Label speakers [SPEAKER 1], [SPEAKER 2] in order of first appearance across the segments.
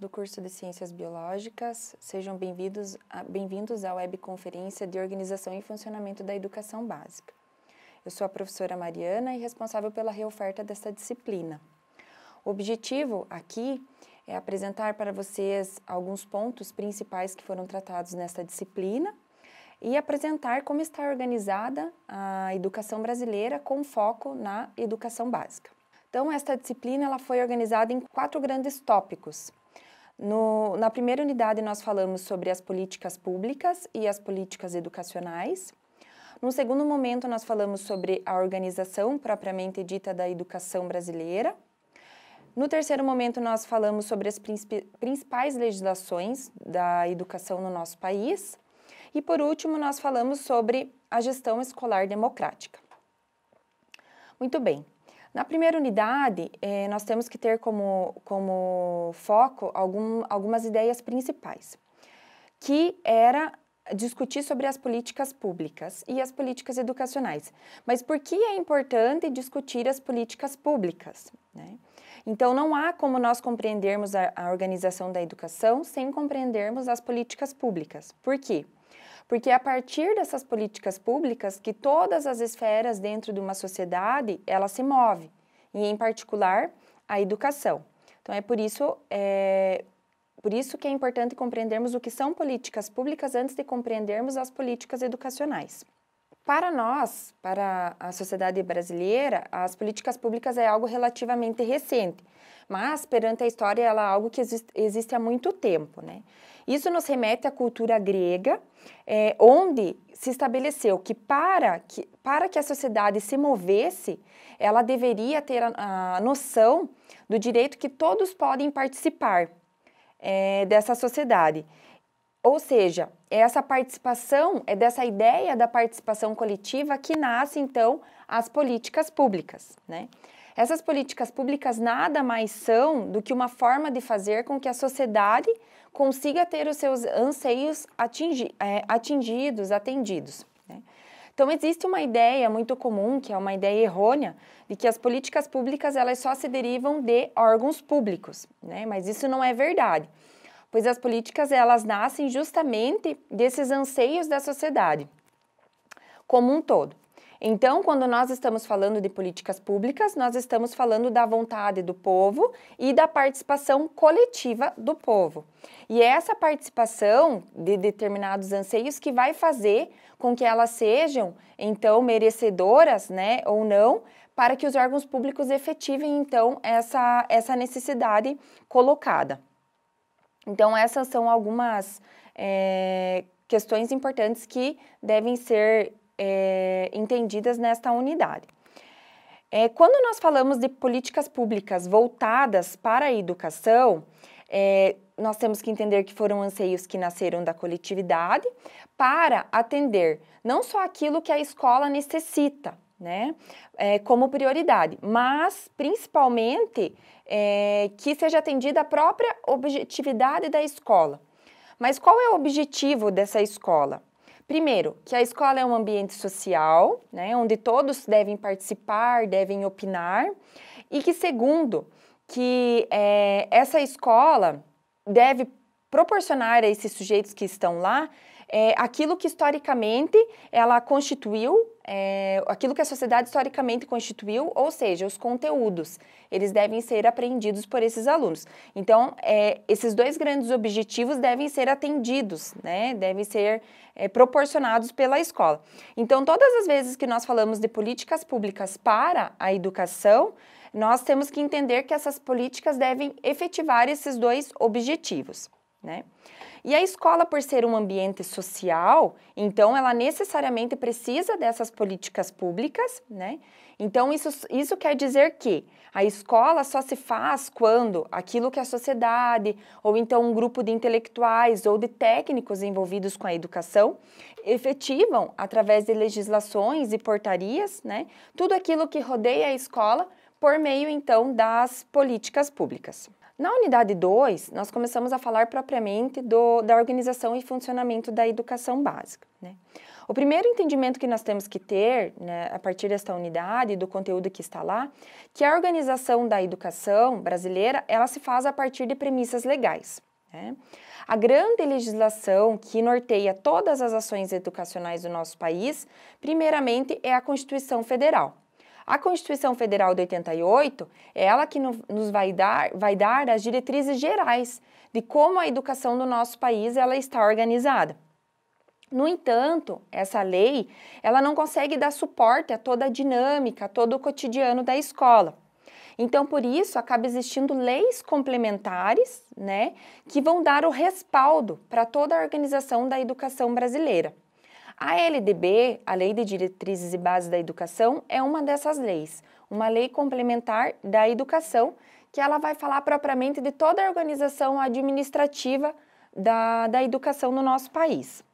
[SPEAKER 1] do curso de Ciências Biológicas, sejam bem-vindos bem à webconferência de Organização e Funcionamento da Educação Básica. Eu sou a professora Mariana e responsável pela reoferta desta disciplina. O objetivo aqui é apresentar para vocês alguns pontos principais que foram tratados nesta disciplina e apresentar como está organizada a educação brasileira com foco na educação básica. Então, esta disciplina ela foi organizada em quatro grandes tópicos, no, na primeira unidade, nós falamos sobre as políticas públicas e as políticas educacionais. No segundo momento, nós falamos sobre a organização propriamente dita da educação brasileira. No terceiro momento, nós falamos sobre as principais legislações da educação no nosso país. E por último, nós falamos sobre a gestão escolar democrática. Muito bem, na primeira unidade, eh, nós temos que ter como, como foco algum, algumas ideias principais, que era discutir sobre as políticas públicas e as políticas educacionais. Mas por que é importante discutir as políticas públicas? Né? Então, não há como nós compreendermos a, a organização da educação sem compreendermos as políticas públicas. Por quê? porque é a partir dessas políticas públicas que todas as esferas dentro de uma sociedade ela se move, e em particular a educação. Então é por isso é, por isso que é importante compreendermos o que são políticas públicas antes de compreendermos as políticas educacionais. Para nós, para a sociedade brasileira, as políticas públicas é algo relativamente recente, mas perante a história ela é algo que existe, existe há muito tempo, né? Isso nos remete à cultura grega, é, onde se estabeleceu que para, que para que a sociedade se movesse, ela deveria ter a, a noção do direito que todos podem participar é, dessa sociedade. Ou seja, essa participação, é dessa ideia da participação coletiva que nasce então as políticas públicas, né? Essas políticas públicas nada mais são do que uma forma de fazer com que a sociedade consiga ter os seus anseios atingi é, atingidos, atendidos. Né? Então existe uma ideia muito comum, que é uma ideia errônea, de que as políticas públicas elas só se derivam de órgãos públicos, né? mas isso não é verdade pois as políticas elas nascem justamente desses anseios da sociedade como um todo. Então, quando nós estamos falando de políticas públicas, nós estamos falando da vontade do povo e da participação coletiva do povo. E é essa participação de determinados anseios que vai fazer com que elas sejam, então, merecedoras, né, ou não, para que os órgãos públicos efetivem, então, essa, essa necessidade colocada. Então, essas são algumas é, questões importantes que devem ser é, entendidas nesta unidade. É, quando nós falamos de políticas públicas voltadas para a educação, é, nós temos que entender que foram anseios que nasceram da coletividade para atender não só aquilo que a escola necessita, né, é, como prioridade, mas principalmente é, que seja atendida a própria objetividade da escola. Mas qual é o objetivo dessa escola? Primeiro, que a escola é um ambiente social, né, onde todos devem participar, devem opinar, e que segundo, que é, essa escola deve proporcionar a esses sujeitos que estão lá é, aquilo que historicamente ela constituiu, é, aquilo que a sociedade historicamente constituiu, ou seja, os conteúdos, eles devem ser aprendidos por esses alunos. Então, é, esses dois grandes objetivos devem ser atendidos, né? devem ser é, proporcionados pela escola. Então, todas as vezes que nós falamos de políticas públicas para a educação, nós temos que entender que essas políticas devem efetivar esses dois objetivos. Né? E a escola, por ser um ambiente social, então ela necessariamente precisa dessas políticas públicas, né? Então isso, isso quer dizer que a escola só se faz quando aquilo que a sociedade, ou então um grupo de intelectuais ou de técnicos envolvidos com a educação, efetivam através de legislações e portarias, né? Tudo aquilo que rodeia a escola por meio então das políticas públicas. Na unidade 2, nós começamos a falar propriamente do, da organização e funcionamento da educação básica. Né? O primeiro entendimento que nós temos que ter, né, a partir desta unidade, do conteúdo que está lá, que a organização da educação brasileira, ela se faz a partir de premissas legais. Né? A grande legislação que norteia todas as ações educacionais do nosso país, primeiramente, é a Constituição Federal. A Constituição Federal de 88 é ela que nos vai dar, vai dar as diretrizes gerais de como a educação do nosso país ela está organizada. No entanto, essa lei, ela não consegue dar suporte a toda a dinâmica, a todo o cotidiano da escola. Então, por isso, acaba existindo leis complementares, né, que vão dar o respaldo para toda a organização da educação brasileira. A LDB, a Lei de Diretrizes e Bases da Educação, é uma dessas leis, uma lei complementar da educação, que ela vai falar propriamente de toda a organização administrativa da, da educação no nosso país.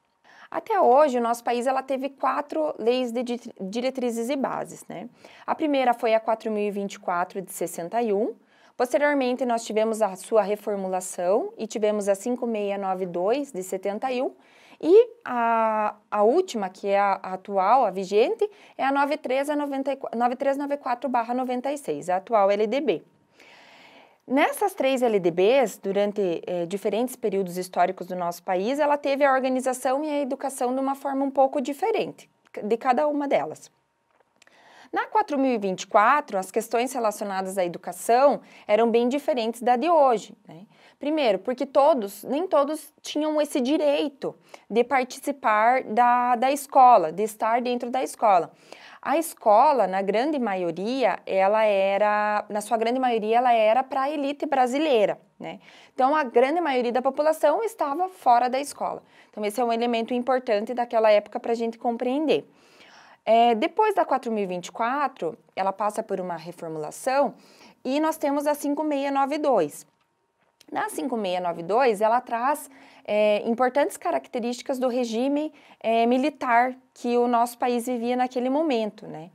[SPEAKER 1] Até hoje, o nosso país ela teve quatro leis de diretrizes e bases. Né? A primeira foi a 4024 de 61. Posteriormente, nós tivemos a sua reformulação e tivemos a 5692 de 71 e a, a última, que é a, a atual, a vigente, é a 9394-96, a atual LDB. Nessas três LDBs, durante eh, diferentes períodos históricos do nosso país, ela teve a organização e a educação de uma forma um pouco diferente de cada uma delas. Na 4024, as questões relacionadas à educação eram bem diferentes da de hoje. Né? Primeiro, porque todos, nem todos tinham esse direito de participar da, da escola, de estar dentro da escola. A escola, na grande maioria, ela era, na sua grande maioria, ela era para a elite brasileira, né? Então, a grande maioria da população estava fora da escola. Então, esse é um elemento importante daquela época para a gente compreender. É, depois da 4024, ela passa por uma reformulação e nós temos a 5692. Na 5692, ela traz é, importantes características do regime é, militar que o nosso país vivia naquele momento, né?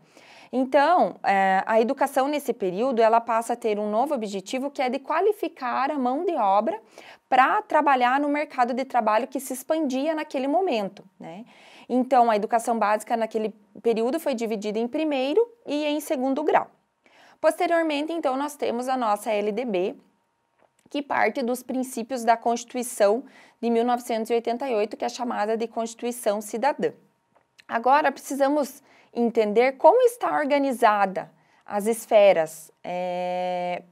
[SPEAKER 1] Então, é, a educação nesse período, ela passa a ter um novo objetivo que é de qualificar a mão de obra para trabalhar no mercado de trabalho que se expandia naquele momento, né? Então, a educação básica naquele período foi dividida em primeiro e em segundo grau. Posteriormente, então, nós temos a nossa LDB, que parte dos princípios da Constituição de 1988, que é chamada de Constituição Cidadã. Agora, precisamos entender como está organizada as esferas é,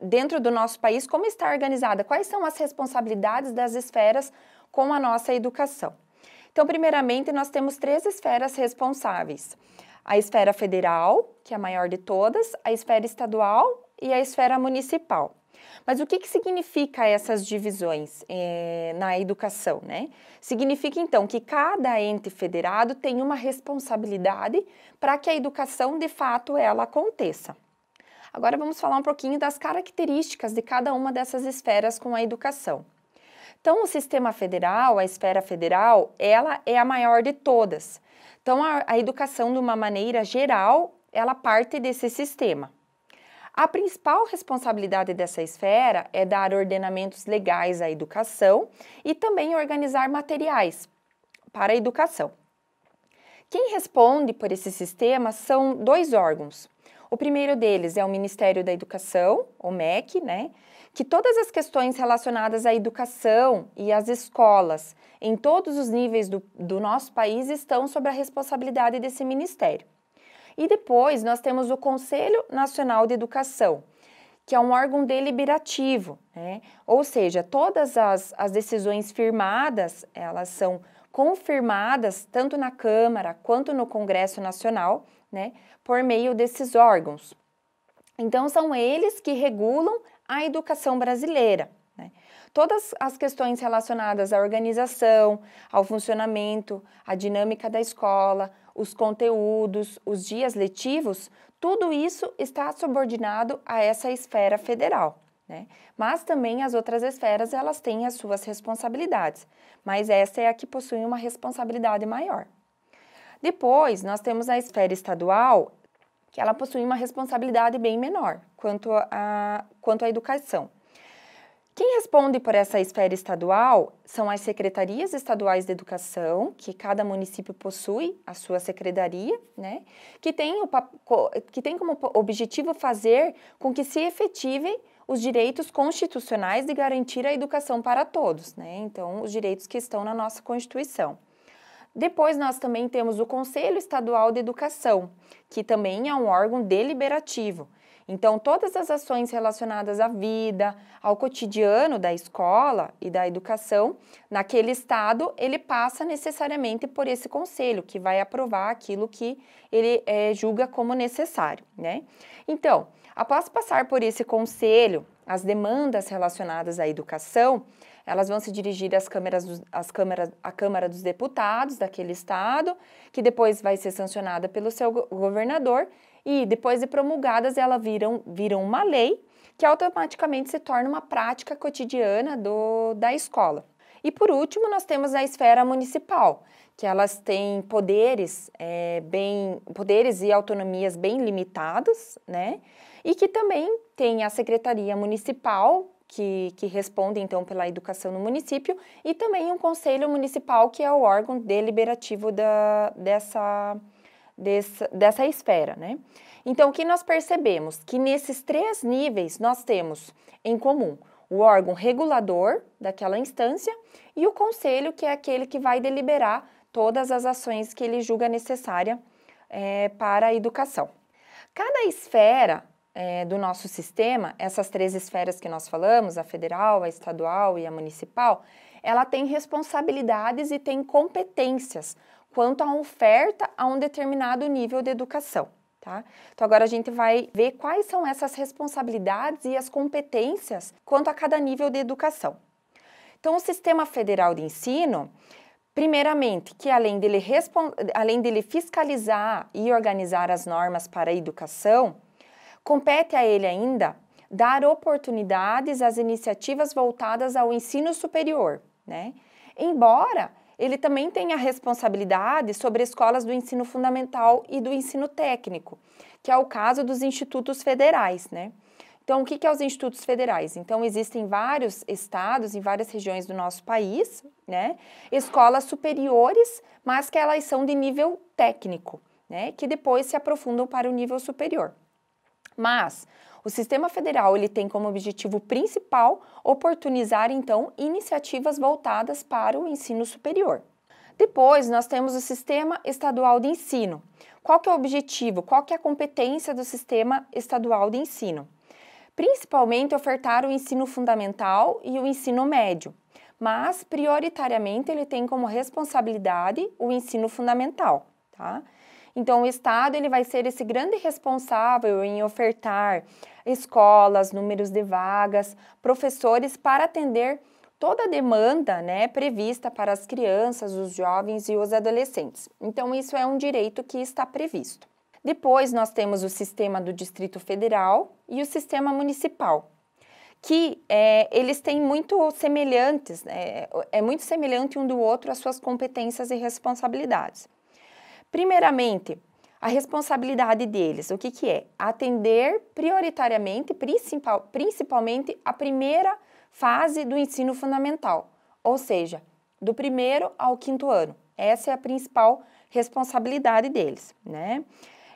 [SPEAKER 1] dentro do nosso país, como está organizada, quais são as responsabilidades das esferas com a nossa educação. Então, primeiramente, nós temos três esferas responsáveis: a esfera federal, que é a maior de todas, a esfera estadual e a esfera municipal. Mas o que, que significa essas divisões eh, na educação, né? Significa então que cada ente federado tem uma responsabilidade para que a educação de fato ela aconteça. Agora vamos falar um pouquinho das características de cada uma dessas esferas com a educação. Então, o sistema federal, a esfera federal, ela é a maior de todas. Então, a, a educação, de uma maneira geral, ela parte desse sistema. A principal responsabilidade dessa esfera é dar ordenamentos legais à educação e também organizar materiais para a educação. Quem responde por esse sistema são dois órgãos. O primeiro deles é o Ministério da Educação, o MEC, né? que todas as questões relacionadas à educação e às escolas em todos os níveis do, do nosso país estão sob a responsabilidade desse ministério. E depois nós temos o Conselho Nacional de Educação, que é um órgão deliberativo, né? ou seja, todas as, as decisões firmadas, elas são confirmadas tanto na Câmara quanto no Congresso Nacional, né, por meio desses órgãos. Então, são eles que regulam a educação brasileira. Né? Todas as questões relacionadas à organização, ao funcionamento, à dinâmica da escola, os conteúdos, os dias letivos, tudo isso está subordinado a essa esfera federal. Né? Mas também as outras esferas elas têm as suas responsabilidades, mas essa é a que possui uma responsabilidade maior. Depois, nós temos a esfera estadual, que ela possui uma responsabilidade bem menor quanto à quanto à educação. Quem responde por essa esfera estadual são as secretarias estaduais de educação, que cada município possui a sua secretaria, né? que, tem o, que tem como objetivo fazer com que se efetivem os direitos constitucionais de garantir a educação para todos, né? então, os direitos que estão na nossa Constituição. Depois nós também temos o Conselho Estadual de Educação, que também é um órgão deliberativo. Então, todas as ações relacionadas à vida, ao cotidiano da escola e da educação, naquele estado, ele passa necessariamente por esse conselho, que vai aprovar aquilo que ele é, julga como necessário, né? Então, após passar por esse conselho, as demandas relacionadas à educação, elas vão se dirigir às câmeras, às câmeras, à Câmara dos Deputados daquele estado, que depois vai ser sancionada pelo seu governador, e depois de promulgadas, elas viram, viram uma lei que automaticamente se torna uma prática cotidiana do, da escola. E por último, nós temos a esfera municipal, que elas têm poderes, é, bem, poderes e autonomias bem limitados, né? E que também tem a Secretaria Municipal que, que responde então pela educação no município e também um conselho municipal que é o órgão deliberativo da, dessa, dessa, dessa esfera, né? Então, o que nós percebemos? Que nesses três níveis nós temos em comum o órgão regulador daquela instância e o conselho, que é aquele que vai deliberar todas as ações que ele julga necessária é, para a educação. Cada esfera é, do nosso sistema, essas três esferas que nós falamos, a federal, a estadual e a municipal, ela tem responsabilidades e tem competências quanto à oferta a um determinado nível de educação. Tá? Então agora a gente vai ver quais são essas responsabilidades e as competências quanto a cada nível de educação. Então o sistema federal de ensino, primeiramente, que além dele, além dele fiscalizar e organizar as normas para a educação, Compete a ele ainda dar oportunidades às iniciativas voltadas ao ensino superior, né? Embora ele também tenha responsabilidade sobre escolas do ensino fundamental e do ensino técnico, que é o caso dos institutos federais, né? Então, o que, são é os institutos federais? Então, existem vários estados, em várias regiões do nosso país, né? Escolas superiores, mas que elas são de nível técnico, né? Que depois se aprofundam para o nível superior. Mas o sistema federal ele tem como objetivo principal oportunizar então iniciativas voltadas para o ensino superior. Depois, nós temos o Sistema Estadual de Ensino. Qual que é o objetivo? Qual que é a competência do Sistema Estadual de Ensino? Principalmente ofertar o ensino fundamental e o ensino médio, mas prioritariamente ele tem como responsabilidade o ensino fundamental, tá? Então, o Estado ele vai ser esse grande responsável em ofertar escolas, números de vagas, professores para atender toda a demanda né, prevista para as crianças, os jovens e os adolescentes. Então, isso é um direito que está previsto. Depois, nós temos o sistema do Distrito Federal e o sistema municipal, que é, eles têm muito semelhantes, é, é muito semelhante um do outro as suas competências e responsabilidades. Primeiramente, a responsabilidade deles, o que, que é? Atender prioritariamente, principal, principalmente a primeira fase do ensino fundamental, ou seja, do primeiro ao quinto ano. Essa é a principal responsabilidade deles, né?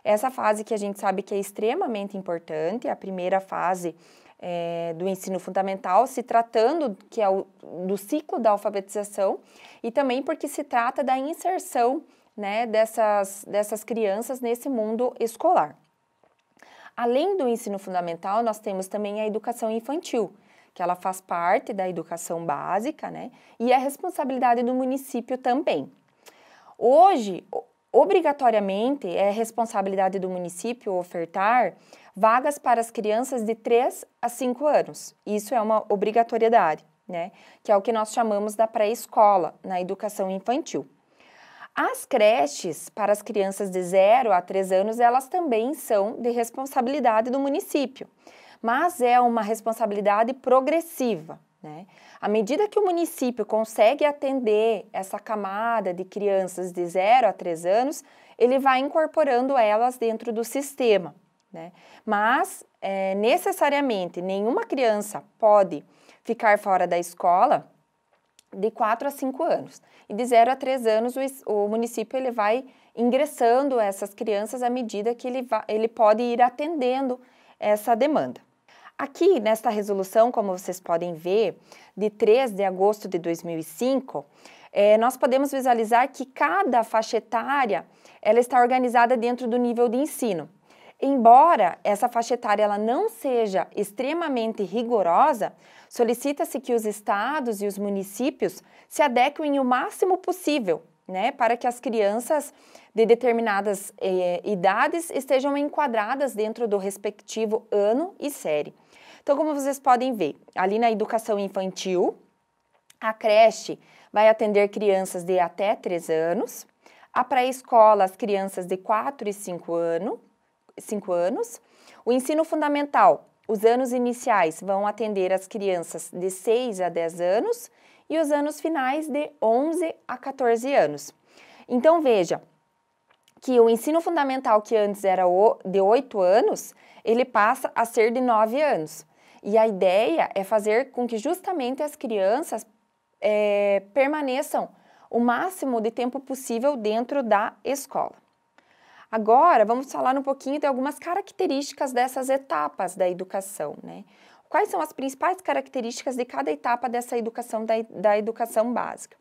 [SPEAKER 1] Essa fase que a gente sabe que é extremamente importante, a primeira fase é, do ensino fundamental, se tratando que é o, do ciclo da alfabetização e também porque se trata da inserção né, dessas, dessas crianças nesse mundo escolar. Além do ensino fundamental, nós temos também a educação infantil, que ela faz parte da educação básica, né, e é responsabilidade do município também. Hoje, obrigatoriamente, é responsabilidade do município ofertar vagas para as crianças de 3 a 5 anos. Isso é uma obrigatoriedade, né, que é o que nós chamamos da pré-escola na educação infantil. As creches para as crianças de 0 a 3 anos, elas também são de responsabilidade do município, mas é uma responsabilidade progressiva. Né? À medida que o município consegue atender essa camada de crianças de 0 a 3 anos, ele vai incorporando elas dentro do sistema. Né? Mas, é, necessariamente, nenhuma criança pode ficar fora da escola de 4 a 5 anos. E de 0 a 3 anos, o, o, município ele vai ingressando essas crianças à medida que ele, va, ele pode ir atendendo essa demanda. Aqui, nesta resolução, como vocês podem ver, de 3 de agosto de 2005, é, eh, nós podemos visualizar que cada faixa etária ela está organizada dentro do nível de ensino. Embora essa faixa etária ela não seja extremamente rigorosa, solicita-se que os estados e os municípios se adequem o máximo possível, né, para que as crianças de determinadas eh, idades estejam enquadradas dentro do respectivo ano e série. Então, como vocês podem ver, ali na educação infantil, a creche vai atender crianças de até 3 anos, a pré-escola, as crianças de 4 e 5 anos, 5 anos. O ensino fundamental, os anos iniciais vão atender as crianças de 6 a 10 anos e os anos finais de 11 a 14 anos. Então veja que o ensino fundamental que antes era de 8 anos, ele passa a ser de 9 anos. E a ideia é fazer com que justamente as crianças é, permaneçam o máximo de tempo possível dentro da escola. Agora, vamos falar um pouquinho de algumas características dessas etapas da educação, né? Quais são as principais características de cada etapa dessa educação, da, da educação básica?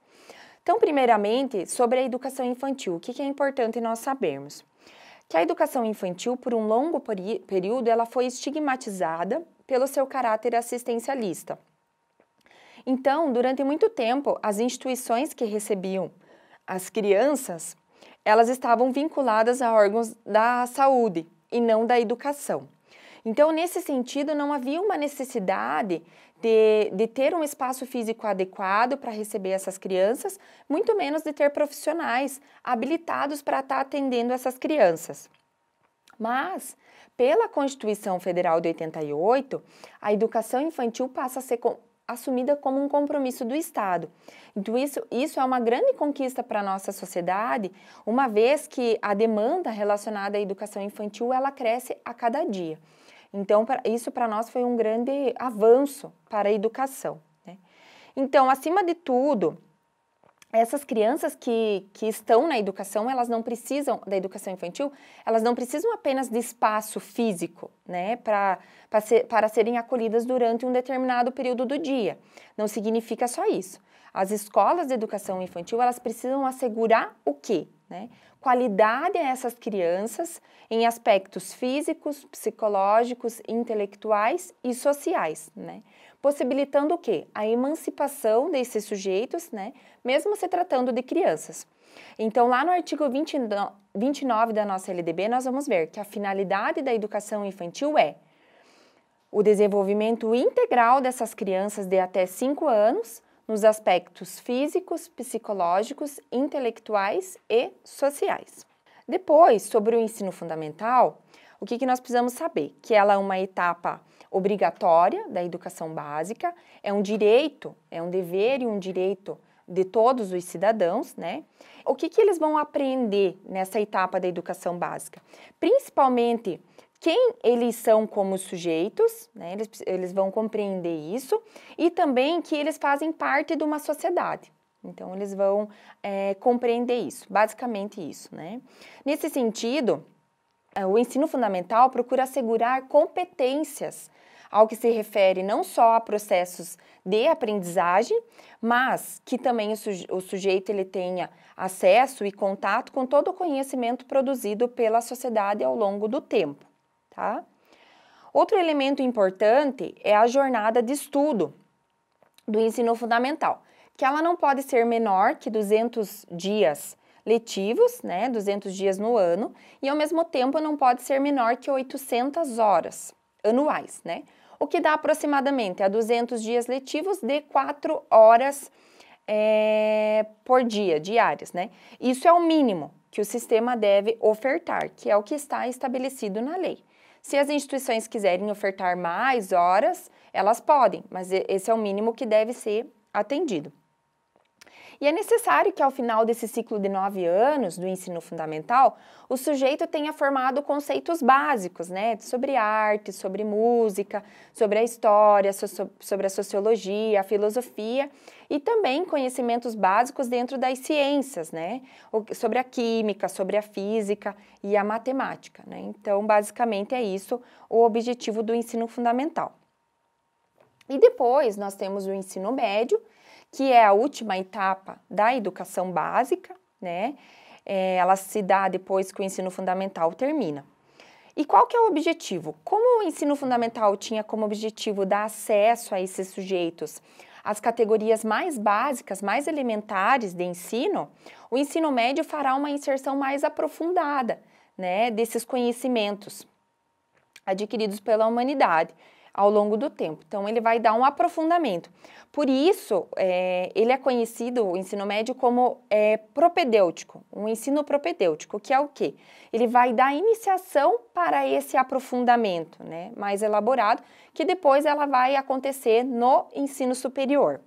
[SPEAKER 1] Então, primeiramente, sobre a educação infantil, o que, que é importante nós sabermos? Que a educação infantil, por um longo período, ela foi estigmatizada pelo seu caráter assistencialista. Então, durante muito tempo, as instituições que recebiam as crianças elas estavam vinculadas a órgãos da saúde e não da educação. Então, nesse sentido, não havia uma necessidade de, de ter um espaço físico adequado para receber essas crianças, muito menos de ter profissionais habilitados para estar tá atendendo essas crianças. Mas, pela Constituição Federal de 88, a educação infantil passa a ser assumida como um compromisso do Estado. Então, isso, isso é uma grande conquista para a nossa sociedade, uma vez que a demanda relacionada à educação infantil ela cresce a cada dia. Então, isso para nós foi um grande avanço para a educação. Né? Então, acima de tudo, essas crianças que, que estão na educação, elas não precisam da educação infantil, elas não precisam apenas de espaço físico, né, ser, para serem acolhidas durante um determinado período do dia. Não significa só isso. As escolas de educação infantil, elas precisam assegurar o quê? Né? Qualidade a essas crianças em aspectos físicos, psicológicos, intelectuais e sociais, né? Possibilitando o quê? A emancipação desses sujeitos, né? mesmo se tratando de crianças. Então, lá no artigo 29 da nossa LDB, nós vamos ver que a finalidade da educação infantil é o desenvolvimento integral dessas crianças de até 5 anos nos aspectos físicos, psicológicos, intelectuais e sociais. Depois, sobre o ensino fundamental, o que, que nós precisamos saber? Que ela é uma etapa obrigatória da educação básica, é um direito, é um dever e um direito de todos os cidadãos, né? O que, que eles vão aprender nessa etapa da educação básica? Principalmente quem eles são como sujeitos, né? eles, eles vão compreender isso, e também que eles fazem parte de uma sociedade. Então, eles vão é, compreender isso, basicamente isso. Né? Nesse sentido, é, o ensino fundamental procura assegurar competências ao que se refere não só a processos de aprendizagem, mas que também o, suje o sujeito ele tenha acesso e contato com todo o conhecimento produzido pela sociedade ao longo do tempo, tá? Outro elemento importante é a jornada de estudo do ensino fundamental, que ela não pode ser menor que 200 dias letivos, né, 200 dias no ano, e ao mesmo tempo não pode ser menor que 800 horas anuais, né? o que dá aproximadamente a 200 dias letivos de 4 horas é, por dia, diárias, né? Isso é o mínimo que o sistema deve ofertar, que é o que está estabelecido na lei. Se as instituições quiserem ofertar mais horas, elas podem, mas esse é o mínimo que deve ser atendido. E é necessário que ao final desse ciclo de nove anos do ensino fundamental, o sujeito tenha formado conceitos básicos, né, sobre arte, sobre música, sobre a história, so sobre a sociologia, a filosofia e também conhecimentos básicos dentro das ciências, né, sobre a química, sobre a física e a matemática, né. Então, basicamente é isso o objetivo do ensino fundamental. E depois nós temos o ensino médio, que é a última etapa da educação básica, né? É, ela se dá depois que o ensino fundamental termina. E qual que é o objetivo? Como o ensino fundamental tinha como objetivo dar acesso a esses sujeitos às categorias mais básicas, mais elementares de ensino, o ensino médio fará uma inserção mais aprofundada né, desses conhecimentos adquiridos pela humanidade ao longo do tempo. Então, ele vai dar um aprofundamento. Por isso, é, ele é conhecido, o ensino médio, como é, propedêutico, um ensino propedêutico, que é o quê? Ele vai dar iniciação para esse aprofundamento né, mais elaborado, que depois ela vai acontecer no ensino superior.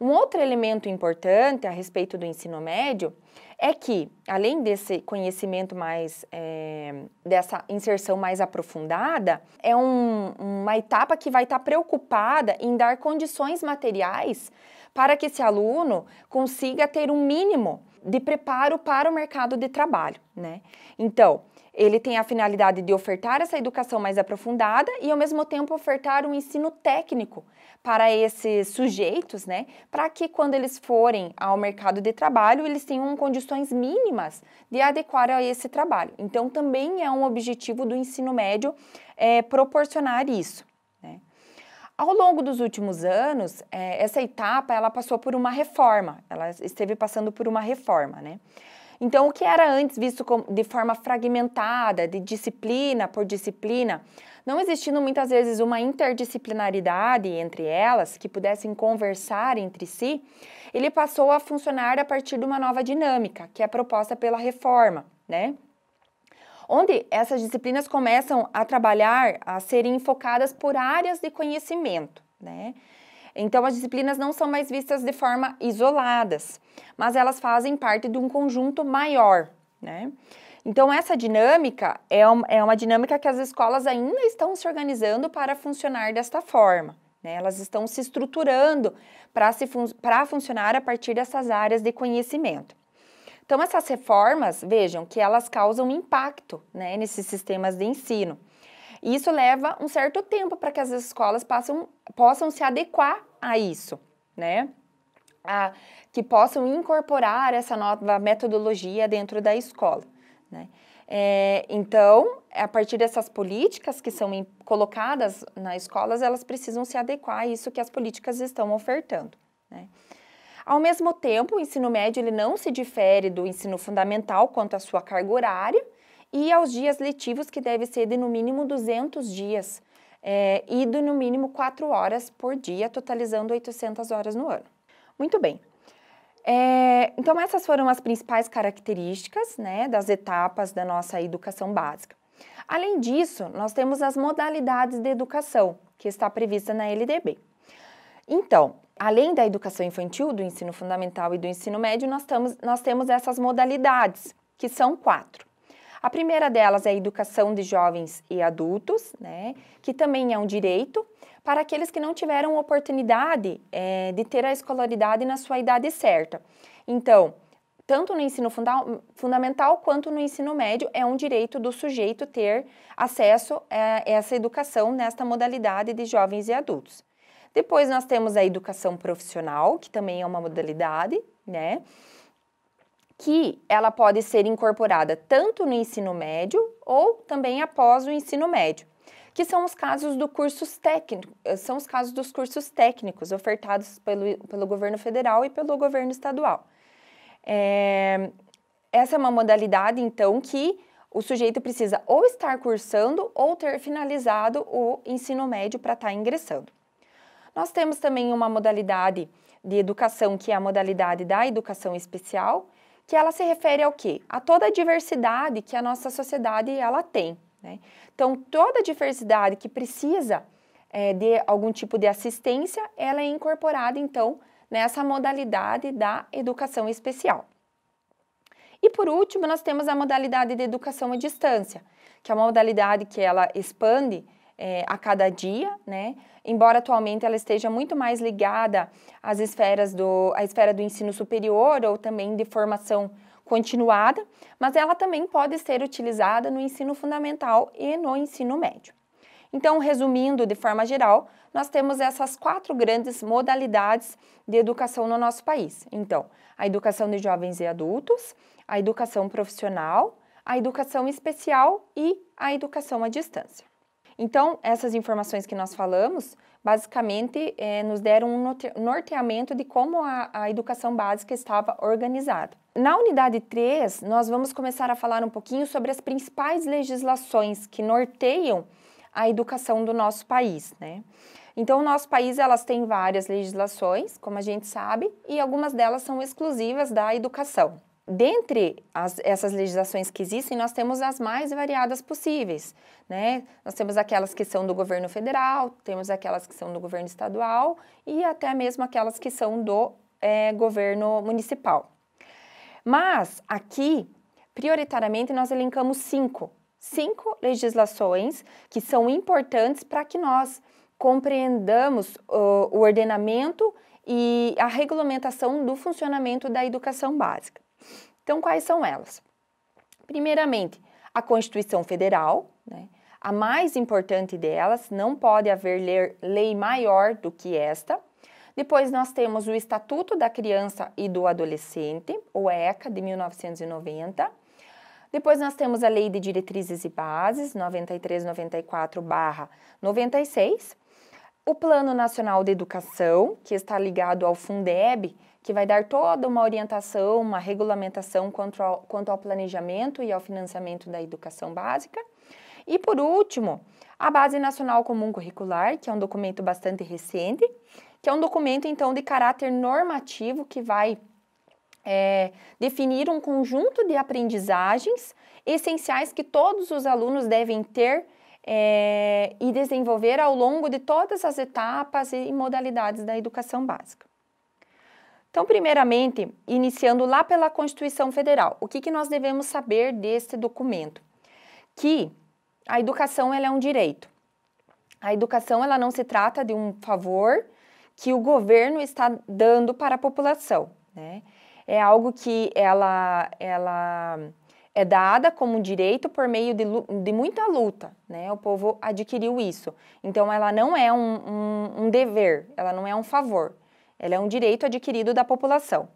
[SPEAKER 1] Um outro elemento importante a respeito do ensino médio é que, além desse conhecimento mais, é, dessa inserção mais aprofundada, é um, uma etapa que vai estar tá preocupada em dar condições materiais para que esse aluno consiga ter um mínimo de preparo para o mercado de trabalho, né? Então, ele tem a finalidade de ofertar essa educação mais aprofundada e, ao mesmo tempo, ofertar um ensino técnico para esses sujeitos, né? Para que, quando eles forem ao mercado de trabalho, eles tenham condições mínimas de adequar a esse trabalho. Então, também é um objetivo do ensino médio é, proporcionar isso. Né? Ao longo dos últimos anos, é, essa etapa ela passou por uma reforma, ela esteve passando por uma reforma, né? Então, o que era antes visto de forma fragmentada, de disciplina por disciplina, não existindo muitas vezes uma interdisciplinaridade entre elas, que pudessem conversar entre si, ele passou a funcionar a partir de uma nova dinâmica, que é proposta pela reforma, né? Onde essas disciplinas começam a trabalhar, a serem focadas por áreas de conhecimento, né? Então, as disciplinas não são mais vistas de forma isoladas, mas elas fazem parte de um conjunto maior, né? Então, essa dinâmica é, é uma dinâmica que as escolas ainda estão se organizando para funcionar desta forma. Né? Elas estão se estruturando para fun funcionar a partir dessas áreas de conhecimento. Então, essas reformas, vejam que elas causam impacto né, nesses sistemas de ensino. E isso leva um certo tempo para que as escolas passam, possam se adequar a isso, né? A, que possam incorporar essa nova metodologia dentro da escola, né? É, então, a partir dessas políticas que são em, colocadas nas escolas, elas precisam se adequar a isso que as políticas estão ofertando. Né? Ao mesmo tempo, o ensino médio ele não se difere do ensino fundamental quanto à sua carga horária, e aos dias letivos, que deve ser de no mínimo 200 dias é, e de no mínimo 4 horas por dia, totalizando 800 horas no ano. Muito bem. É, então, essas foram as principais características né, das etapas da nossa educação básica. Além disso, nós temos as modalidades de educação, que está prevista na LDB. Então, além da educação infantil, do ensino fundamental e do ensino médio, nós, tamos, nós temos essas modalidades, que são quatro. A primeira delas é a educação de jovens e adultos, né, que também é um direito para aqueles que não tiveram oportunidade é, de ter a escolaridade na sua idade certa. Então, tanto no ensino funda fundamental quanto no ensino médio, é um direito do sujeito ter acesso a eh, essa educação nesta modalidade de jovens e adultos. Depois nós temos a educação profissional, que também é uma modalidade, né? que ela pode ser incorporada tanto no ensino médio ou também após o ensino médio, que são os casos do cursos técnicos, eh, são os casos dos cursos técnicos ofertados pelo, pelo governo federal e pelo governo estadual. É, essa é uma modalidade, então, que o sujeito precisa ou estar cursando ou ter finalizado o ensino médio para estar tá ingressando. Nós temos também uma modalidade de educação que é a modalidade da educação especial, que ela se refere ao quê? A toda a diversidade que a nossa sociedade ela tem. Né? Então, toda a diversidade que precisa é, de algum tipo de assistência, ela é incorporada, então, nessa modalidade da educação especial. E por último, nós temos a modalidade de educação à distância, que é uma modalidade que ela expande é, a cada dia, né? embora atualmente ela esteja muito mais ligada às esferas do, à esfera do ensino superior ou também de formação continuada, mas ela também pode ser utilizada no ensino fundamental e no ensino médio. Então, resumindo de forma geral, nós temos essas quatro grandes modalidades de educação no nosso país. Então, a educação de jovens e adultos, a educação profissional, a educação especial e a educação à distância. Então, essas informações que nós falamos, basicamente, é, nos deram um norteamento de como a, a educação básica estava organizada. Na unidade 3, nós vamos começar a falar um pouquinho sobre as principais legislações que norteiam a educação do nosso país, né? Então, o nosso país, elas têm várias legislações, como a gente sabe, e algumas delas são exclusivas da educação dentre as, essas legislações que existem, nós temos as mais variadas possíveis, né? Nós temos aquelas que são do governo federal, temos aquelas que são do governo estadual e até mesmo aquelas que são do é, governo municipal. Mas aqui, prioritariamente, nós elencamos cinco, cinco legislações que são importantes para que nós compreendamos uh, o ordenamento e a regulamentação do funcionamento da educação básica. Então, quais são elas? Primeiramente, a Constituição Federal, né? a mais importante delas, não pode haver lei maior do que esta. Depois nós temos o Estatuto da Criança e do Adolescente, o ECA, de 1990. Depois nós temos a Lei de Diretrizes e Bases, 9394-96. O Plano Nacional de Educação, que está ligado ao Fundeb, que vai dar toda uma orientação, uma regulamentação quanto ao, quanto ao planejamento e ao financiamento da educação básica. E por último, a Base Nacional Comum Curricular, que é um documento bastante recente, que é um documento então de caráter normativo que vai é, definir um conjunto de aprendizagens essenciais que todos os alunos devem ter é, e desenvolver ao longo de todas as etapas e modalidades da educação básica. Então, primeiramente, iniciando lá pela Constituição Federal, o que, que nós devemos saber deste documento? Que a educação ela é um direito. A educação ela não se trata de um favor que o governo está dando para a população, né? É algo que ela, ela é dada como direito por meio de, de muita luta, né? O povo adquiriu isso. Então, ela não é um, um, um dever, ela não é um favor ela é um direito adquirido da população.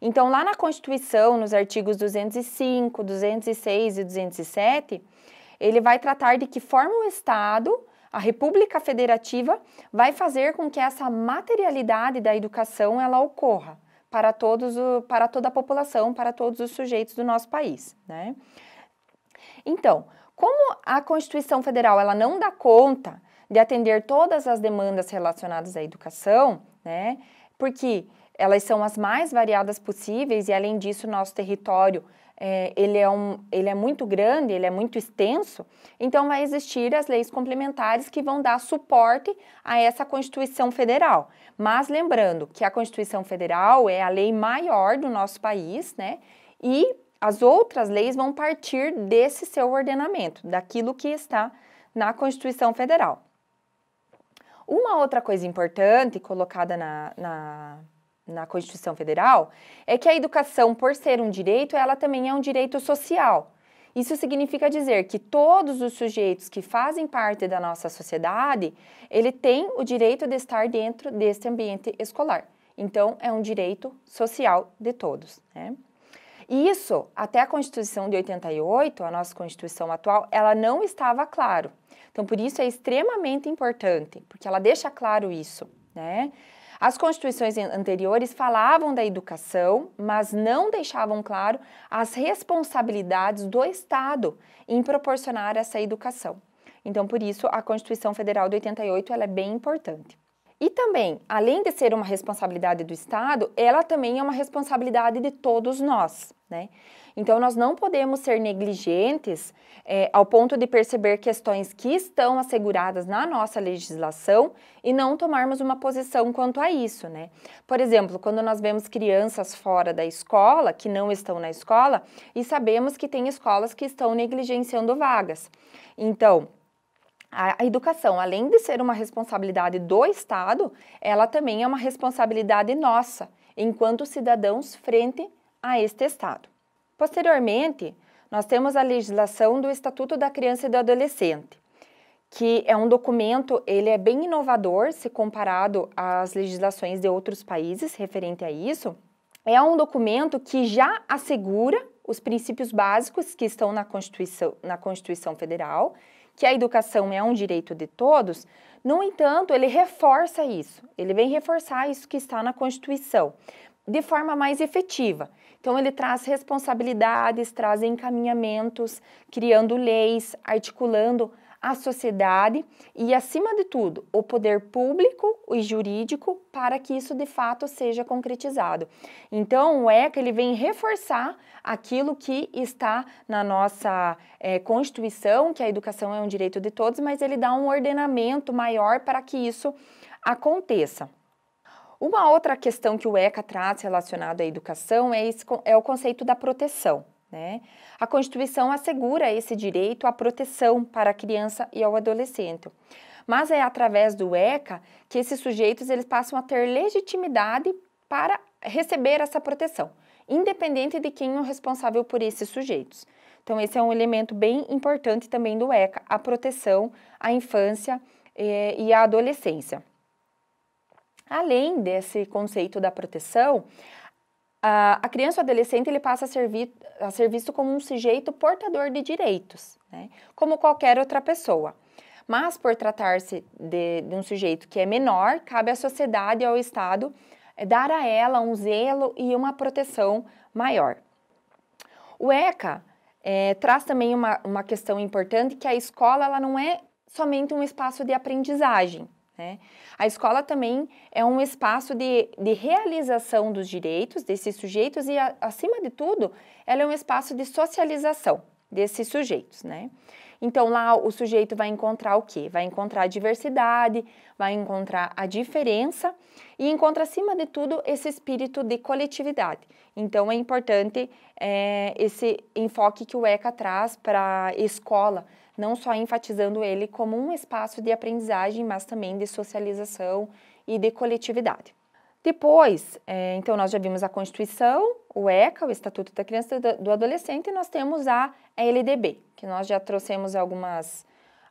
[SPEAKER 1] Então, lá na Constituição, nos artigos 205, 206 e 207, ele vai tratar de que forma o Estado, a República Federativa, vai fazer com que essa materialidade da educação ela ocorra para, todos o, para toda a população, para todos os sujeitos do nosso país. Né? Então, como a Constituição Federal ela não dá conta de atender todas as demandas relacionadas à educação, né? Porque elas são as mais variadas possíveis e, além disso, nosso território é, ele, é um, ele é muito grande, ele é muito extenso, então vai existir as leis complementares que vão dar suporte a essa Constituição Federal. Mas lembrando que a Constituição Federal é a lei maior do nosso país, né? E as outras leis vão partir desse seu ordenamento, daquilo que está na Constituição Federal. Uma outra coisa importante colocada na, na, na Constituição Federal é que a educação, por ser um direito, ela também é um direito social. Isso significa dizer que todos os sujeitos que fazem parte da nossa sociedade, ele tem o direito de estar dentro deste ambiente escolar. Então, é um direito social de todos. Né? Isso, até a Constituição de 88, a nossa Constituição atual, ela não estava claro. Então, por isso é extremamente importante, porque ela deixa claro isso, né? As constituições anteriores falavam da educação, mas não deixavam claro as responsabilidades do Estado em proporcionar essa educação. Então, por isso, a Constituição Federal de 88 ela é bem importante. E também, além de ser uma responsabilidade do Estado, ela também é uma responsabilidade de todos nós, né? Então, nós não podemos ser negligentes é, ao ponto de perceber questões que estão asseguradas na nossa legislação e não tomarmos uma posição quanto a isso, né? Por exemplo, quando nós vemos crianças fora da escola, que não estão na escola, e sabemos que tem escolas que estão negligenciando vagas. Então, a educação, além de ser uma responsabilidade do Estado, ela também é uma responsabilidade nossa, enquanto cidadãos frente a este Estado. Posteriormente, nós temos a legislação do Estatuto da Criança e do Adolescente, que é um documento, ele é bem inovador se comparado às legislações de outros países referente a isso. É um documento que já assegura os princípios básicos que estão na Constituição, na Constituição Federal que a educação é um direito de todos, no entanto, ele reforça isso, ele vem reforçar isso que está na Constituição de forma mais efetiva. Então, ele traz responsabilidades, traz encaminhamentos, criando leis, articulando a sociedade e, acima de tudo, o poder público e jurídico para que isso de fato seja concretizado. Então, o ECA ele vem reforçar aquilo que está na nossa é, Constituição, que a educação é um direito de todos, mas ele dá um ordenamento maior para que isso aconteça. Uma outra questão que o ECA traz relacionada à educação é, esse, é o conceito da proteção. Né? A Constituição assegura esse direito à proteção para a criança e ao adolescente. Mas é através do ECA que esses sujeitos eles passam a ter legitimidade para receber essa proteção, independente de quem é o responsável por esses sujeitos. Então, esse é um elemento bem importante também do ECA, a proteção à infância eh, e à adolescência. Além desse conceito da proteção, a criança ou adolescente ele passa a ser, vi, a ser visto como um sujeito portador de direitos, né? como qualquer outra pessoa. Mas, por tratar-se de, de, um sujeito que é menor, cabe à sociedade e ao Estado eh, dar a ela um zelo e uma proteção maior. O ECA é, eh, traz também uma, uma questão importante que a escola ela não é somente um espaço de aprendizagem, né? A escola também é um espaço de, de realização dos direitos desses sujeitos e, a, acima de tudo, ela é um espaço de socialização desses sujeitos. Né? Então, lá o sujeito vai encontrar o quê? Vai encontrar a diversidade, vai encontrar a diferença e encontra, acima de tudo, esse espírito de coletividade. Então, é importante é, esse enfoque que o ECA traz para a escola, não só enfatizando ele como um espaço de aprendizagem, mas também de socialização e de coletividade. Depois, é, então, nós já vimos a Constituição, o ECA, o Estatuto da Criança e do Adolescente, e nós temos a LDB, que nós já trouxemos algumas,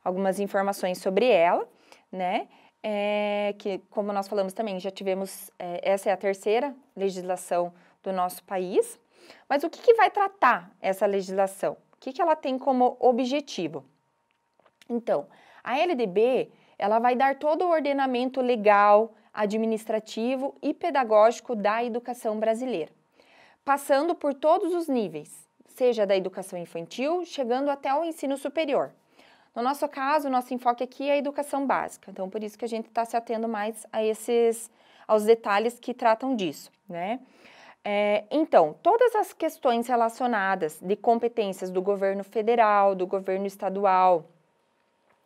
[SPEAKER 1] algumas informações sobre ela, né? É, que, como nós falamos também, já tivemos, é, essa é a terceira legislação do nosso país. Mas o que, que vai tratar essa legislação? O que, que ela tem como objetivo? Então, a LDB, ela vai dar todo o ordenamento legal, administrativo e pedagógico da educação brasileira, passando por todos os níveis, seja da educação infantil, chegando até o ensino superior. No nosso caso, nosso enfoque aqui é a educação básica, então por isso que a gente está se atendo mais a esses, aos detalhes que tratam disso, né? É, então, todas as questões relacionadas de competências do governo federal, do governo estadual,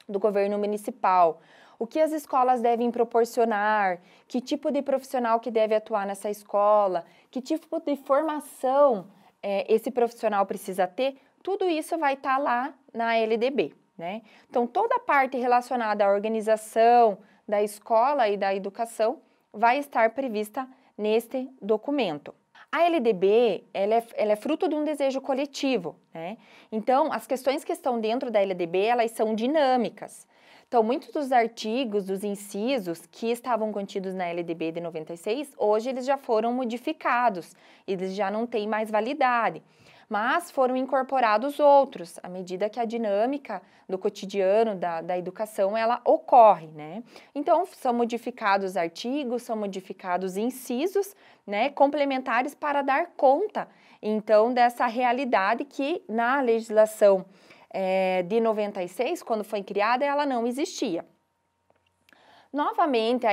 [SPEAKER 1] do governo municipal. O que as escolas devem proporcionar, que tipo de profissional que deve atuar nessa escola, que tipo de formação é, esse profissional precisa ter, tudo isso vai estar tá lá na LDB. Né? Então, toda a parte relacionada à organização da escola e da educação vai estar prevista neste documento. A LDB, ela é, ela é fruto de um desejo coletivo, né? Então, as questões que estão dentro da LDB, elas são dinâmicas. Então, muitos dos artigos, dos incisos que estavam contidos na LDB de 96, hoje eles já foram modificados, eles já não têm mais validade mas foram incorporados outros à medida que a dinâmica do cotidiano da, da educação ela ocorre, né? Então são modificados artigos, são modificados incisos, né, complementares para dar conta então dessa realidade que na legislação é, de 96, quando foi criada, ela não existia. Novamente, a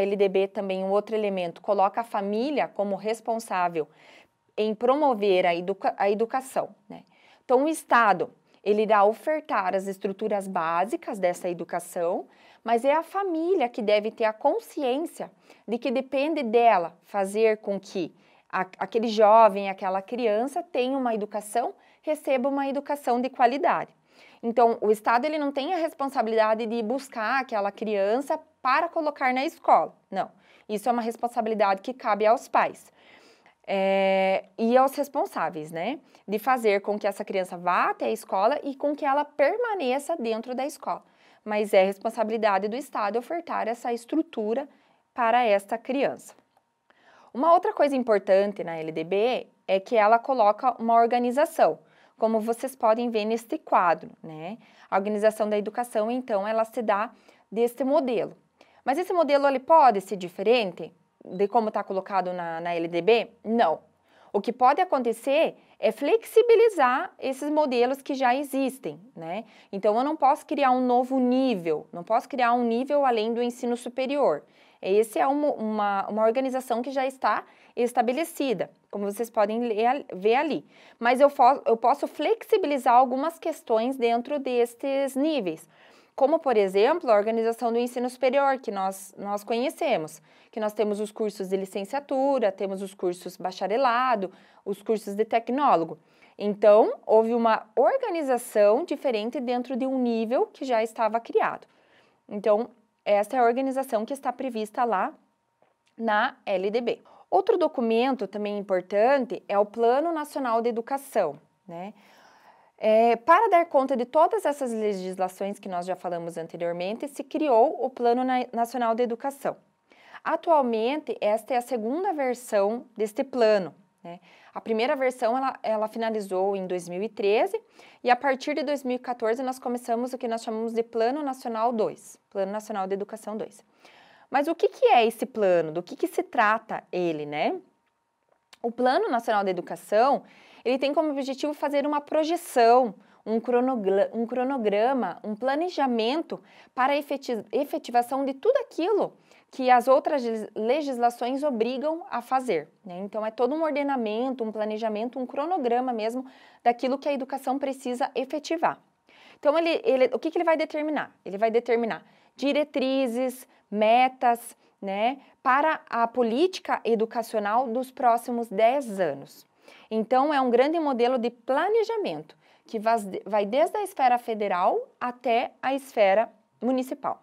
[SPEAKER 1] LDB também, um outro elemento, coloca a família como responsável em promover a, educa a educação. Né? Então, o Estado ele irá ofertar as estruturas básicas dessa educação, mas é a família que deve ter a consciência de que depende dela fazer com que a, aquele jovem, aquela criança tenha uma educação, receba uma educação de qualidade. Então, o Estado ele não tem a responsabilidade de buscar aquela criança para colocar na escola. Não. Isso é uma responsabilidade que cabe aos pais. É, e aos responsáveis, né? De fazer com que essa criança vá até a escola e com que ela permaneça dentro da escola. Mas é responsabilidade do Estado ofertar essa estrutura para esta criança. Uma outra coisa importante na LDB é que ela coloca uma organização, como vocês podem ver neste quadro, né? A organização da educação, então, ela se dá deste modelo. Mas esse modelo ele pode ser diferente? de como está colocado na, na LDB? Não. O que pode acontecer é flexibilizar esses modelos que já existem, né? Então eu não posso criar um novo nível, não posso criar um nível além do ensino superior. Esse é uma, uma, uma organização que já está estabelecida, como vocês podem ler, ver ali. Mas eu, eu posso flexibilizar algumas questões dentro destes níveis como, por exemplo, a organização do ensino superior, que nós, nós conhecemos, que nós temos os cursos de licenciatura, temos os cursos bacharelado, os cursos de tecnólogo. Então, houve uma organização diferente dentro de um nível que já estava criado. Então, essa é a organização que está prevista lá na LDB. Outro documento também importante é o Plano Nacional de Educação, né? É, para dar conta de todas essas legislações que nós já falamos anteriormente, se criou o Plano Nacional de Educação. Atualmente, esta é a segunda versão deste plano. Né? A primeira versão ela, ela finalizou em 2013 e a partir de 2014 nós começamos o que nós chamamos de Plano Nacional 2, Plano Nacional de Educação 2. Mas o que, que é esse plano? Do que, que se trata ele, né? O Plano Nacional de Educação ele tem como objetivo fazer uma projeção, um, um cronograma, um planejamento para a efetivação de tudo aquilo que as outras legislações obrigam a fazer. Né? Então, é todo um ordenamento, um planejamento, um cronograma mesmo daquilo que a educação precisa efetivar. Então, ele, ele, o que, que ele vai determinar? Ele vai determinar diretrizes, metas, né, para a política educacional dos próximos 10 anos. Então, é um grande modelo de planejamento que vai desde a esfera federal até a esfera municipal.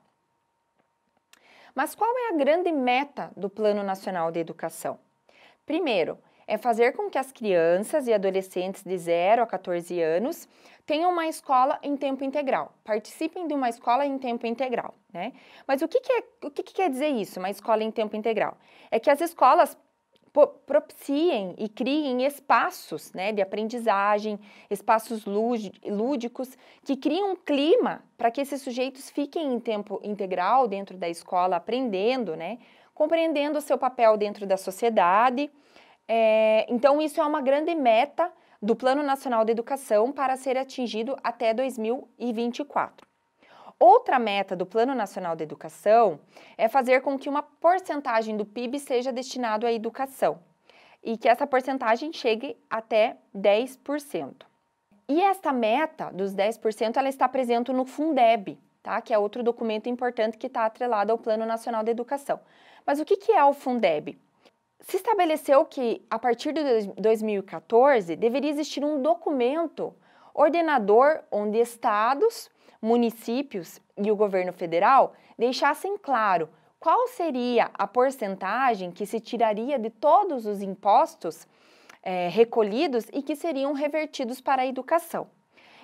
[SPEAKER 1] Mas qual é a grande meta do Plano Nacional de Educação? Primeiro, é fazer com que as crianças e adolescentes de 0 a 14 anos tenham uma escola em tempo integral, participem de uma escola em tempo integral, né? Mas o que, que, é, o que, que quer dizer isso, uma escola em tempo integral? É que as escolas propiciem e criem espaços né, de aprendizagem, espaços lúdicos, que criem um clima para que esses sujeitos fiquem em tempo integral dentro da escola, aprendendo, né, compreendendo o seu papel dentro da sociedade. É, então, isso é uma grande meta do Plano Nacional de Educação para ser atingido até 2024. Outra meta do Plano Nacional de Educação é fazer com que uma porcentagem do PIB seja destinado à educação e que essa porcentagem chegue até 10%. E esta meta dos 10% ela está presente no Fundeb, tá? que é outro documento importante que está atrelado ao Plano Nacional de Educação. Mas o que, que é o Fundeb? Se estabeleceu que, a partir de 2014, deveria existir um documento ordenador onde estados municípios e o governo federal deixassem claro qual seria a porcentagem que se tiraria de todos os impostos é, recolhidos e que seriam revertidos para a educação.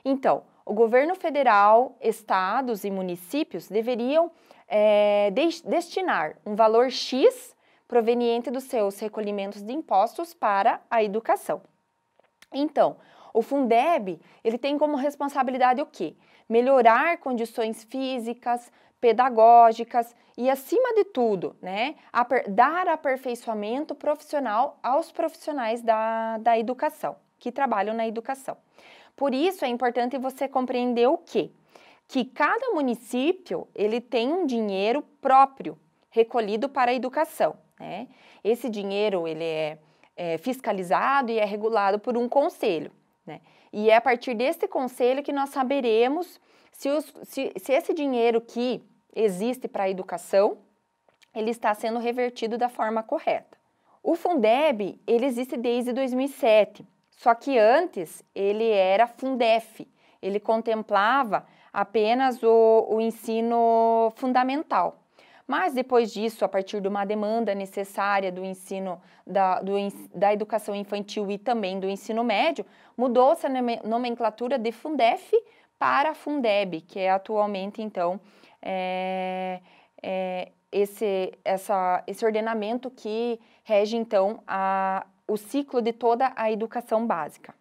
[SPEAKER 1] Então, o governo federal, estados e municípios deveriam é, de destinar um valor X proveniente dos seus recolhimentos de impostos para a educação. Então, o Fundeb, ele tem como responsabilidade o quê? melhorar condições físicas, pedagógicas e, acima de tudo, né, dar aperfeiçoamento profissional aos profissionais da, da educação, que trabalham na educação. Por isso, é importante você compreender o quê? Que cada município, ele tem um dinheiro próprio recolhido para a educação, né? Esse dinheiro, ele é, é fiscalizado e é regulado por um conselho, né? E é a partir deste conselho que nós saberemos se, os, se, se esse dinheiro que existe para a educação, ele está sendo revertido da forma correta. O Fundeb, ele existe desde 2007, só que antes ele era Fundef, ele contemplava apenas o, o ensino fundamental. Mas depois disso, a partir de uma demanda necessária do ensino da, do, da educação infantil e também do ensino médio, mudou-se a nomenclatura de Fundef para Fundeb, que é atualmente então é, é, esse, essa, esse ordenamento que rege então a, o ciclo de toda a educação básica.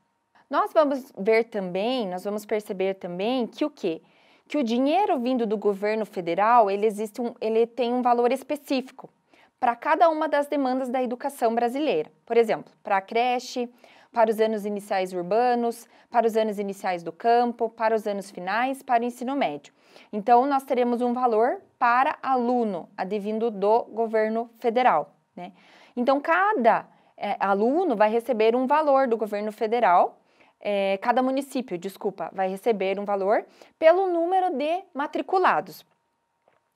[SPEAKER 1] Nós vamos ver também, nós vamos perceber também que o que? que o dinheiro vindo do governo federal ele existe um, ele tem um valor específico para cada uma das demandas da educação brasileira. Por exemplo, para a creche, para os anos iniciais urbanos, para os anos iniciais do campo, para os anos finais, para o ensino médio. Então, nós teremos um valor para aluno, advindo do governo federal. Né? Então, cada é, aluno vai receber um valor do governo federal é, cada município, desculpa, vai receber um valor pelo número de matriculados.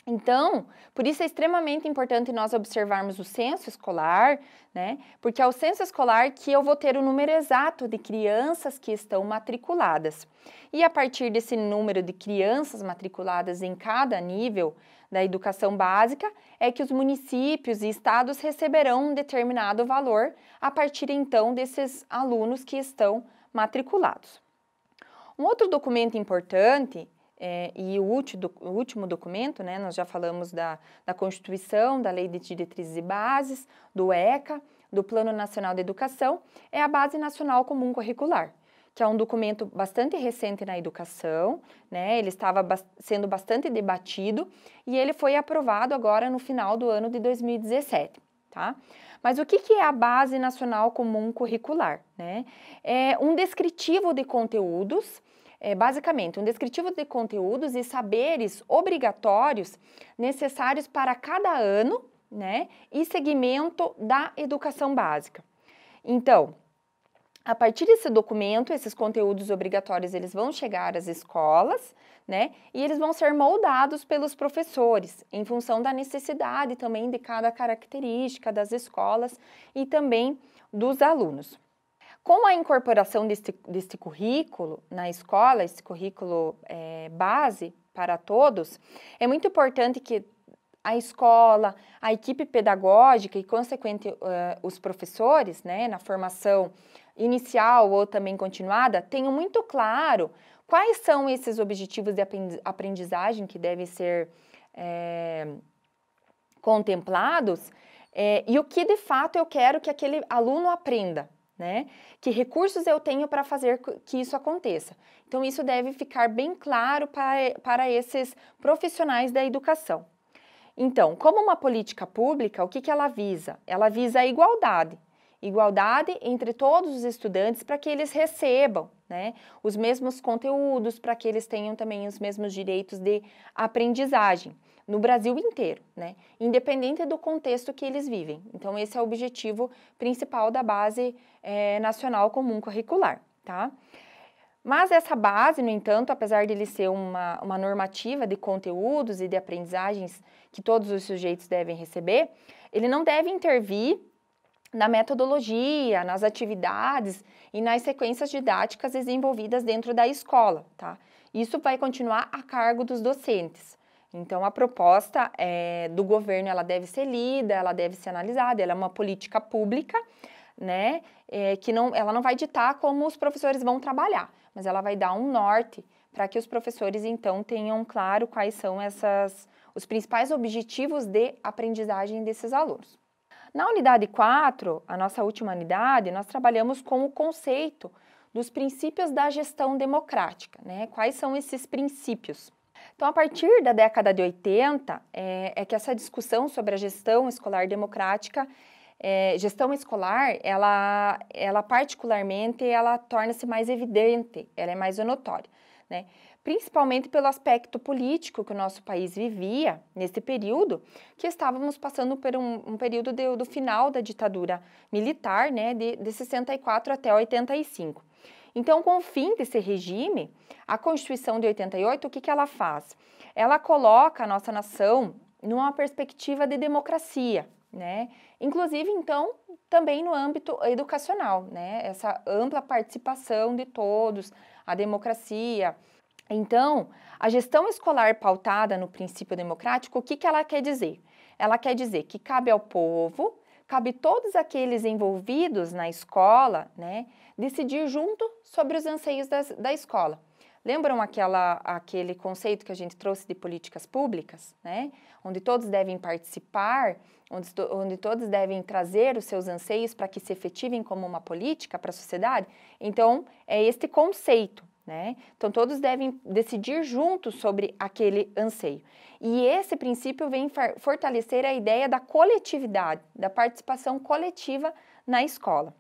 [SPEAKER 1] Então, por isso é extremamente importante nós observarmos o censo escolar, né? Porque é o censo escolar que eu vou ter o número exato de crianças que estão matriculadas. E a partir desse número de crianças matriculadas em cada nível da educação básica, é que os municípios e estados receberão um determinado valor a partir então desses alunos que estão matriculados matriculados. Um outro documento importante é, e o, último documento, né, nós já falamos da, da Constituição, da Lei de Diretrizes e Bases, do ECA, do Plano Nacional de Educação, é a Base Nacional Comum Curricular, que é um documento bastante recente na educação, né, ele estava ba sendo bastante debatido e ele foi aprovado agora no final do ano de 2017. Tá? Mas o que, que é a Base Nacional Comum Curricular? Né? É um descritivo de conteúdos, é basicamente um descritivo de conteúdos e saberes obrigatórios necessários para cada ano né, e segmento da educação básica. Então, a partir desse documento, esses conteúdos obrigatórios, eles vão chegar às escolas, né? E eles vão ser moldados pelos professores, em função da necessidade também de cada característica das escolas e também dos alunos. Com a incorporação deste, deste currículo na escola, esse currículo é, base para todos, é muito importante que a escola, a equipe pedagógica e, consequente, uh, os professores, né, na formação inicial ou também continuada, tenho muito claro quais são esses objetivos de aprendizagem que devem ser é, contemplados é, e o que de fato eu quero que aquele aluno aprenda. Né? Que recursos eu tenho para fazer que isso aconteça? Então, isso deve ficar bem claro para, para esses profissionais da educação. Então, como uma política pública, o que, que ela visa? Ela visa a igualdade, igualdade entre todos os estudantes para que eles recebam né, os mesmos conteúdos, para que eles tenham também os mesmos direitos de aprendizagem no Brasil inteiro, né, independente do contexto que eles vivem. Então, esse é o objetivo principal da Base é, Nacional Comum Curricular. Tá? Mas essa base, no entanto, apesar de ele ser uma, uma normativa de conteúdos e de aprendizagens que todos os sujeitos devem receber, ele não deve intervir na metodologia, nas atividades e nas sequências didáticas desenvolvidas dentro da escola, tá? Isso vai continuar a cargo dos docentes. Então, a proposta é, do governo, ela deve ser lida, ela deve ser analisada, ela é uma política pública, né, é, que não, ela não vai ditar como os professores vão trabalhar, mas ela vai dar um norte para que os professores, então, tenham claro quais são essas, os principais objetivos de aprendizagem desses alunos. Na unidade 4, a nossa última unidade, nós trabalhamos com o conceito dos princípios da gestão democrática. Né? Quais são esses princípios? Então, a partir da década de 80, é, é que essa discussão sobre a gestão escolar democrática, é, gestão escolar, ela, ela particularmente, ela torna-se mais evidente, ela é mais notória. Né? principalmente pelo aspecto político que o nosso país vivia nesse período, que estávamos passando por um, um período de, do final da ditadura militar, né, de, de 64 até 85. Então, com o fim desse regime, a Constituição de 88, o que, que ela faz? Ela coloca a nossa nação numa perspectiva de democracia, né? Inclusive, então, também no âmbito educacional, né? Essa ampla participação de todos, a democracia, então, a gestão escolar pautada no princípio democrático, o que, que ela quer dizer? Ela quer dizer que cabe ao povo, cabe todos aqueles envolvidos na escola, né, decidir junto sobre os anseios das, da escola. Lembram aquela, aquele conceito que a gente trouxe de políticas públicas, né? onde todos devem participar, onde, onde todos devem trazer os seus anseios para que se efetivem como uma política para a sociedade? Então, é este conceito. Né? Então, todos devem decidir juntos sobre aquele anseio. E esse princípio vem fortalecer a ideia da coletividade, da participação coletiva na escola.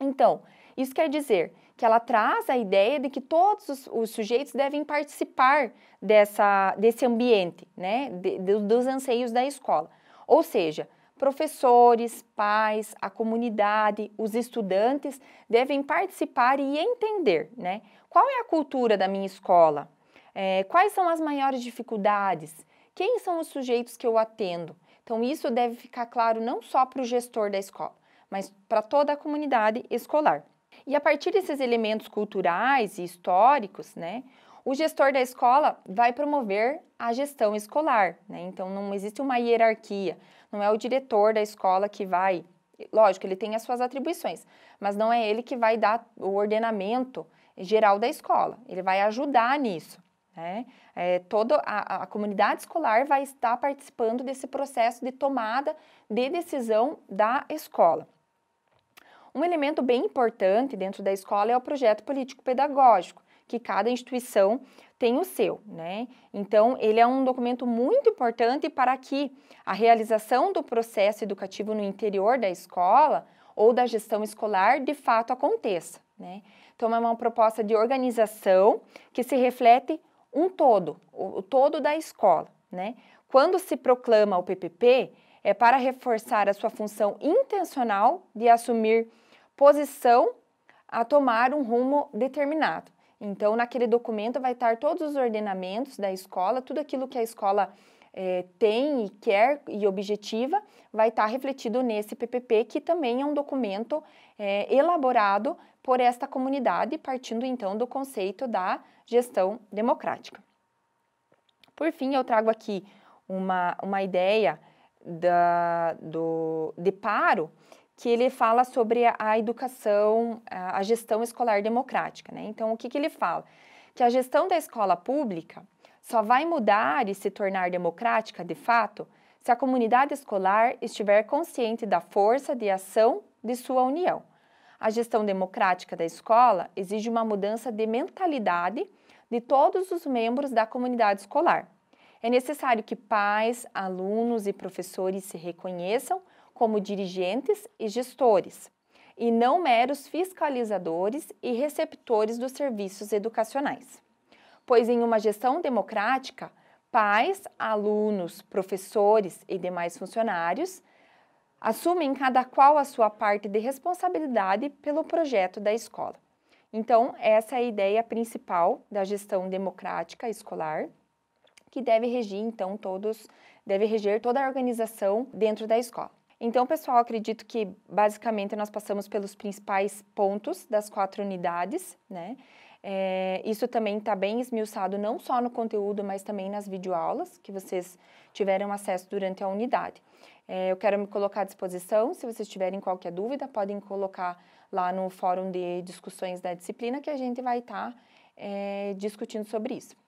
[SPEAKER 1] Então, isso quer dizer que ela traz a ideia de que todos os, os sujeitos devem participar dessa, desse ambiente, né? de, dos anseios da escola. Ou seja, professores, pais, a comunidade, os estudantes devem participar e entender, né? Qual é a cultura da minha escola? É, quais são as maiores dificuldades? Quem são os sujeitos que eu atendo? Então, isso deve ficar claro não só para o gestor da escola, mas para toda a comunidade escolar. E a partir desses elementos culturais e históricos, né, o gestor da escola vai promover a gestão escolar. Né? Então, não existe uma hierarquia não é o diretor da escola que vai. Lógico, ele tem as suas atribuições, mas não é ele que vai dar o ordenamento geral da escola. Ele vai ajudar nisso. Né? É, toda a, a, comunidade escolar vai estar participando desse processo de tomada de decisão da escola. Um elemento bem importante dentro da escola é o projeto político-pedagógico, que cada instituição tem o seu, né? Então, ele é um documento muito importante para que a realização do processo educativo no interior da escola ou da gestão escolar de fato aconteça, né? Então, é uma proposta de organização que se reflete um todo, o todo da escola, né? Quando se proclama o PPP, é para reforçar a sua função intencional de assumir posição a tomar um rumo determinado. Então, naquele documento vai estar todos os ordenamentos da escola, tudo aquilo que a escola é, tem e quer e objetiva, vai estar refletido nesse PPP, que também é um documento é, elaborado por esta comunidade, partindo então do conceito da gestão democrática. Por fim, eu trago aqui uma, uma ideia da, do, de paro, que ele fala sobre a, educação, a, a, gestão escolar democrática. Né? Então, o que, que ele fala? Que a gestão da escola pública só vai mudar e se tornar democrática de fato se a comunidade escolar estiver consciente da força de ação de sua união. A gestão democrática da escola exige uma mudança de mentalidade de todos os membros da comunidade escolar. É necessário que pais, alunos e professores se reconheçam como dirigentes e gestores, e não meros fiscalizadores e receptores dos serviços educacionais. Pois em uma gestão democrática, pais, alunos, professores e demais funcionários assumem cada qual a sua parte de responsabilidade pelo projeto da escola. Então, essa é a ideia principal da gestão democrática escolar, que deve regir então todos, deve reger toda a organização dentro da escola. Então, pessoal, acredito que basicamente nós passamos pelos principais pontos das quatro unidades, né? É, isso também está bem esmiuçado não só no conteúdo, mas também nas videoaulas que vocês tiveram acesso durante a unidade. É, eu quero me colocar à disposição, se vocês tiverem qualquer dúvida, podem colocar lá no fórum de discussões da disciplina que a gente vai estar tá, é, discutindo sobre isso.